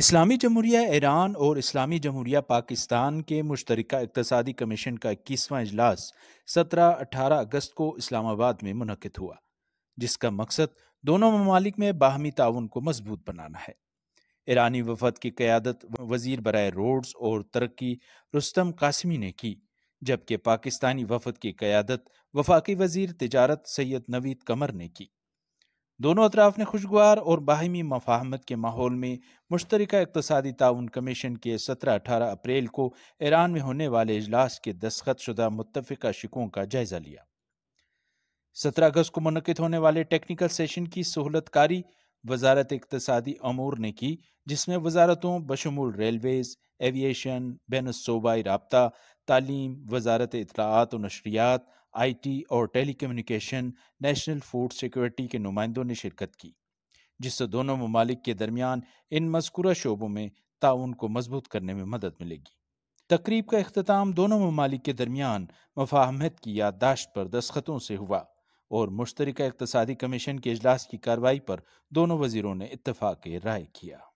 इस्लामी जमहूरिया Iran और इस्लामी जमहूरिया पाकिस्तान के मुश्तर इकतसादी commission का इक्कीसवां अजलास सत्रह अठारह अगस्त को इस्लामाबाद में मनकद हुआ जिसका मकसद दोनों ममालिक में बाहमी ताउन को मजबूत बनाना है ईरानी वफद की क़्यादत वजीर बर रोड्स और तरक्की रुस्तम कासमी ने की जबकि पाकिस्तानी वफद की क़्यादत वफाकी वजीर तजारत सैयद नवीद कमर ने की दोनों अतराफ ने खुशगवार और बाहमी मफाहमत के माहौल में मुश्तर इकतदी ताउन कमीशन के सत्रह अठारह अप्रैल को ईरान में होने वाले अजलास के दस्खत शुदा मुतफ़ा शिकों का जायज़ा लिया सत्रह अगस्त को मनकद होने वाले टेक्निकल सेशन की सहूलत कारी वजारत इकतदी अमूर ने की जिसमें वजारतों बशमूल रेलवेज एविएशन बैन सूबाई रबता तालीम वजारत इतलात और नशरियात आईटी और टेलीकम्युनिकेशन नेशनल फूड सिक्योरिटी के नुमाइंदों ने शिरकत की जिससे दोनों ममालिक के दरमियान इन मस्कूरा शोबों में ताउन को मजबूत करने में मदद मिलेगी तकरीब का अख्ताम दोनों ममालिक के दरमियान मफाहमत की याददाश्त पर दस्खतों से हुआ और मुश्तरक इकतसादी कमीशन के अजलास की कार्रवाई पर दोनों वजीरों ने इतफाक़ राय किया